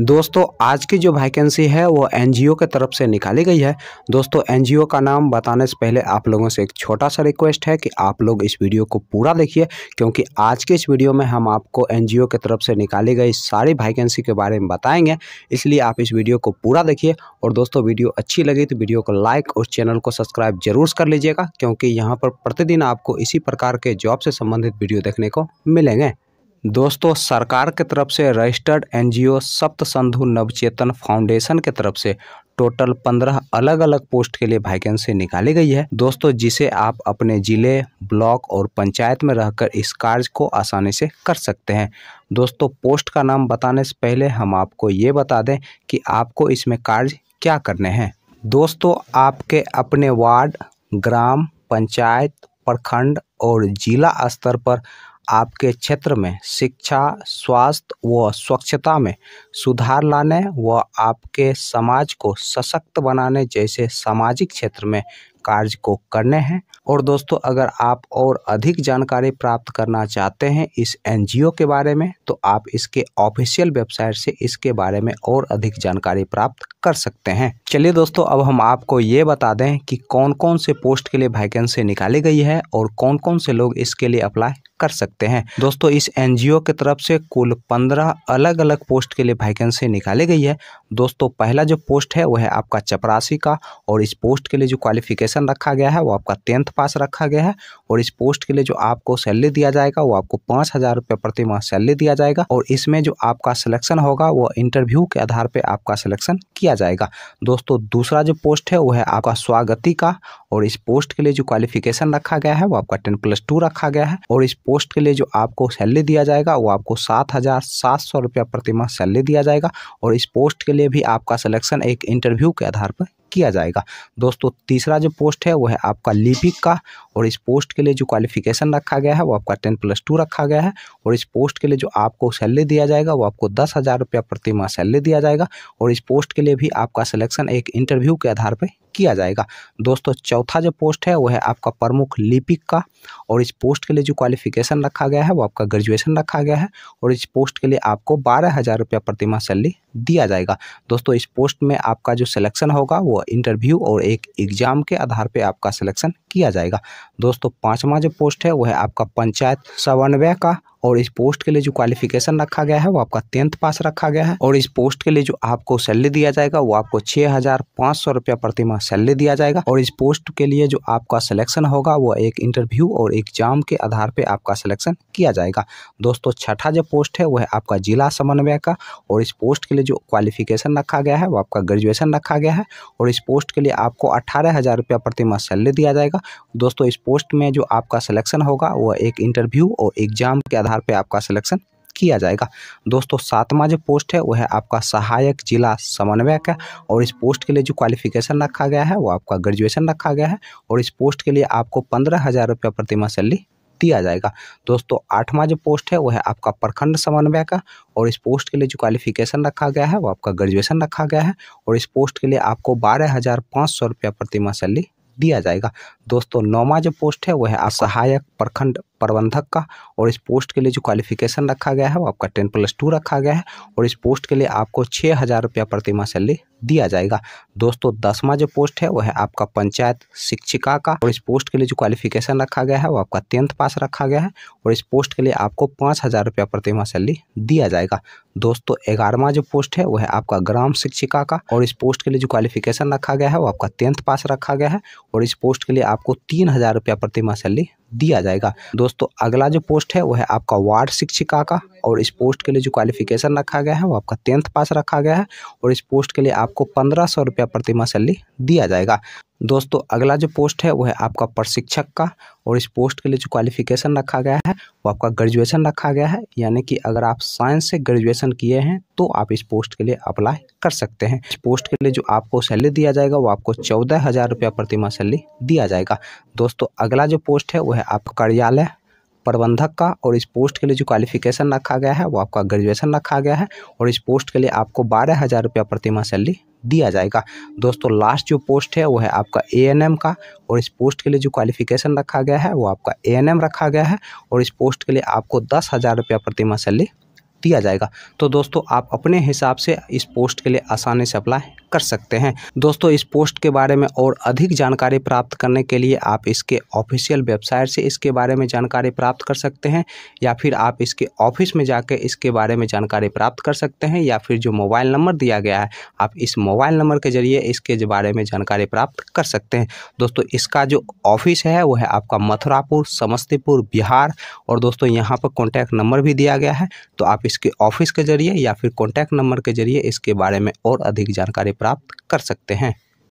दोस्तों आज की जो वैकेंसी है वो एनजीओ के तरफ से निकाली गई है दोस्तों एनजीओ का नाम बताने से पहले आप लोगों से एक छोटा सा रिक्वेस्ट है कि आप लोग इस वीडियो को पूरा देखिए क्योंकि आज के इस वीडियो में हम आपको एनजीओ के तरफ से निकाली गई सारी वैकेंसी के बारे में बताएंगे इसलिए आप इस वीडियो को पूरा देखिए और दोस्तों वीडियो अच्छी लगी तो वीडियो को लाइक और चैनल को सब्सक्राइब जरूर कर लीजिएगा क्योंकि यहाँ पर प्रतिदिन आपको इसी प्रकार के जॉब से संबंधित वीडियो देखने को मिलेंगे दोस्तों सरकार के तरफ से registered NGO Sandhu Navchetan foundation के तरफ से टोटल पंद्रह अलग अलग पोस्ट के लिए वैकेंसी निकाली गई है दोस्तों जिसे आप अपने जिले ब्लॉक और पंचायत में रहकर इस कार्य को आसानी से कर सकते हैं दोस्तों पोस्ट का नाम बताने से पहले हम आपको ये बता दें कि आपको इसमें कार्य क्या करने हैं दोस्तों आपके अपने वार्ड ग्राम पंचायत प्रखंड और जिला स्तर पर आपके क्षेत्र में शिक्षा स्वास्थ्य व स्वच्छता में सुधार लाने व आपके समाज को सशक्त बनाने जैसे सामाजिक क्षेत्र में कार्य को करने हैं और दोस्तों अगर आप और अधिक जानकारी प्राप्त करना चाहते हैं इस एनजीओ के बारे में तो आप इसके ऑफिशियल वेबसाइट से इसके बारे में और अधिक जानकारी प्राप्त कर सकते हैं चलिए दोस्तों अब हम आपको ये बता दें कि कौन कौन से पोस्ट के लिए वैकेंसी निकाली गई है और कौन कौन से लोग इसके लिए अप्लाई कर सकते हैं दोस्तों इस एनजीओ की तरफ से कुल पंद्रह अलग अलग पोस्ट के लिए वैकेंसी निकाली गई है दोस्तों पहला जो पोस्ट है वह है आपका चपरासी का और इस पोस्ट के लिए जो क्वालिफिकेशन रखा गया है वो आपका टेंथ पास रखा गया है और इस पोस्ट के लिए जो आपको सैलरी दिया जाएगा वो आपको पाँच हज़ार रुपये प्रति माह सैलरी दिया जाएगा और इसमें जो आपका सिलेक्शन होगा वो इंटरव्यू के आधार पर आपका सिलेक्शन किया जाएगा दोस्तों दोस्तों दूसरा जो पोस्ट है वो है आपका स्वागति का और इस पोस्ट के लिए जो क्वालिफिकेशन रखा गया है वो आपका टेन प्लस टू रखा गया है और इस पोस्ट के लिए जो आपको सैलरी दिया जाएगा वो आपको सात हज़ार सात सौ रुपया प्रतिमाह सैलरी दिया जाएगा और इस पोस्ट के लिए भी आपका सिलेक्शन एक इंटरव्यू के आधार पर किया जाएगा दोस्तों तीसरा जो पोस्ट है वो है आपका लिपिक का और इस पोस्ट के लिए जो क्वालिफिकेशन रखा गया है वो आपका टेन प्लस टू रखा गया है और इस पोस्ट के लिए जो आपको सैलरी दिया जाएगा वो आपको दस हज़ार रुपया प्रति माह सैलरी दिया जाएगा और इस पोस्ट के लिए भी आपका सिलेक्शन एक इंटरव्यू के आधार पर किया जाएगा दोस्तों चौ चौथा जो पोस्ट है वो है आपका प्रमुख लिपिक का और इस पोस्ट के लिए जो क्वालिफिकेशन रखा गया है वो आपका ग्रेजुएशन रखा गया है और इस पोस्ट के लिए आपको बारह हज़ार रुपया प्रतिमा सैलरी दिया जाएगा दोस्तों इस पोस्ट में आपका जो सिलेक्शन होगा वो इंटरव्यू और एक एग्ज़ाम के आधार पर आपका सिलेक्शन किया जाएगा दोस्तों पांचवा जो पोस्ट है वह है आपका पंचायत समन्वय का और इस पोस्ट के लिए जो क्वालिफिकेशन रखा गया है वो आपका टेंथ पास रखा गया है और इस पोस्ट के लिए जो आपको सैलरी दिया जाएगा वो आपको छः हजार पाँच सौ रुपया प्रतिमा सैलरी दिया जाएगा और इस पोस्ट के लिए जो आपका सिलेक्शन होगा वो एक इंटरव्यू और एग्जाम के आधार पर आपका सिलेक्शन किया जाएगा दोस्तों छठा जो पोस्ट है वह आपका जिला समन्वय का और इस पोस्ट के लिए लिए जो क्वालिफिकेशन रखा गया है वो आपका ग्रेजुएशन रखा गया है और इस पोस्ट के लिए आपको अट्ठारह हज़ार रुपया प्रति माह सैलरी दिया जाएगा दोस्तों इस पोस्ट में जो आपका सिलेक्शन होगा वह एक इंटरव्यू और एग्जाम के आधार पर आपका सिलेक्शन किया जाएगा दोस्तों सातवां जो पोस्ट है वह है आपका सहायक जिला समन्वयक है और इस पोस्ट के लिए जो क्वालिफिकेशन रखा गया है वो आपका ग्रेजुएशन रखा गया है और इस पोस्ट के लिए आपको पंद्रह हज़ार रुपया प्रतिमा सैलरी दिया जाएगा दोस्तों आठवां जो पोस्ट है वो है आपका प्रखंड समन्वय का और इस पोस्ट के लिए जो क्वालिफिकेशन रखा गया है वो आपका ग्रेजुएशन रखा गया है और इस पोस्ट के लिए आपको बारह हज़ार पाँच सौ रुपया प्रतिमा सैलरी दिया जाएगा दोस्तों नौवा जो पोस्ट है वह है अच्छा। सहायक प्रखंड प्रबंधक का और इस पोस्ट के लिए जो क्वालिफिकेशन रखा गया है वो आपका टेन प्लस टू रखा गया है और इस पोस्ट के लिए आपको छः हज़ार रुपया प्रतिमा सैलरी दिया जाएगा दोस्तों दसवां जो पोस्ट है वो है आपका पंचायत शिक्षिका का और इस पोस्ट के लिए जो क्वालिफिकेशन रखा गया है वो आपका टेंथ पास रखा गया है और इस पोस्ट के लिए आपको पाँच हज़ार रुपया प्रतिमा सैलरी दिया जाएगा दोस्तों ग्यारहवा जो पोस्ट है वो है आपका ग्राम शिक्षिका का और इस पोस्ट के लिए जो क्वालिफिकेशन रखा गया है वो आपका टेंथ पास रखा गया है और इस पोस्ट के लिए आपको तीन हज़ार रुपया प्रतिमा सैलरी दिया जाएगा दोस्तों दोस्तों अगला जो पोस्ट है वो है आपका वार्ड शिक्षिका का और इस पोस्ट के लिए जो क्वालिफिकेशन रखा गया है वो आपका टेंथ पास रखा गया है और इस पोस्ट के लिए आपको पंद्रह सौ रुपया प्रतिमा सैलरी दिया जाएगा दोस्तों अगला जो पोस्ट है वो है आपका प्रशिक्षक का और इस पोस्ट के लिए जो क्वालिफिकेशन रखा गया है वो आपका ग्रेजुएशन रखा गया है यानी कि अगर आप साइंस से ग्रेजुएशन किए हैं तो आप इस पोस्ट के लिए अप्लाई कर सकते हैं इस पोस्ट के लिए जो आपको सैलरी दिया जाएगा वो आपको चौदह हज़ार रुपया प्रतिमा सैलरी दिया जाएगा दोस्तों अगला जो पोस्ट है वो है आपका कार्यालय प्रबंधक का और इस पोस्ट के लिए जो क्वालिफिकेशन रखा गया है वो आपका ग्रेजुएशन रखा गया है और इस पोस्ट के लिए आपको बारह हज़ार रुपया प्रतिमा सैलरी दिया जाएगा दोस्तों लास्ट जो पोस्ट है वो है आपका ए एन एम का और इस पोस्ट के लिए जो क्वालिफिकेशन रखा गया है वो आपका ए एन एम रखा गया है और इस पोस्ट के लिए आपको दस हज़ार रुपया प्रतिमा सैलरी दिया जाएगा तो दोस्तों आप अपने हिसाब से इस पोस्ट के लिए आसानी से अप्लाई कर सकते हैं दोस्तों इस पोस्ट के बारे में और अधिक जानकारी प्राप्त करने के लिए आप इसके ऑफिशियल वेबसाइट से इसके बारे में जानकारी प्राप्त कर सकते हैं या फिर आप इसके ऑफिस में जाकर इसके बारे में जानकारी प्राप्त कर सकते हैं या फिर जो मोबाइल नंबर दिया गया है आप इस मोबाइल नंबर के जरिए इसके बारे में जानकारी प्राप्त कर सकते हैं दोस्तों इसका जो ऑफिस है वो है आपका मथुरापुर समस्तीपुर बिहार और दोस्तों यहाँ पर कॉन्टैक्ट नंबर भी दिया गया है तो आप इसके ऑफिस के जरिए या फिर कॉन्टैक्ट नंबर के जरिए इसके बारे में और अधिक जानकारी प्राप्त कर सकते हैं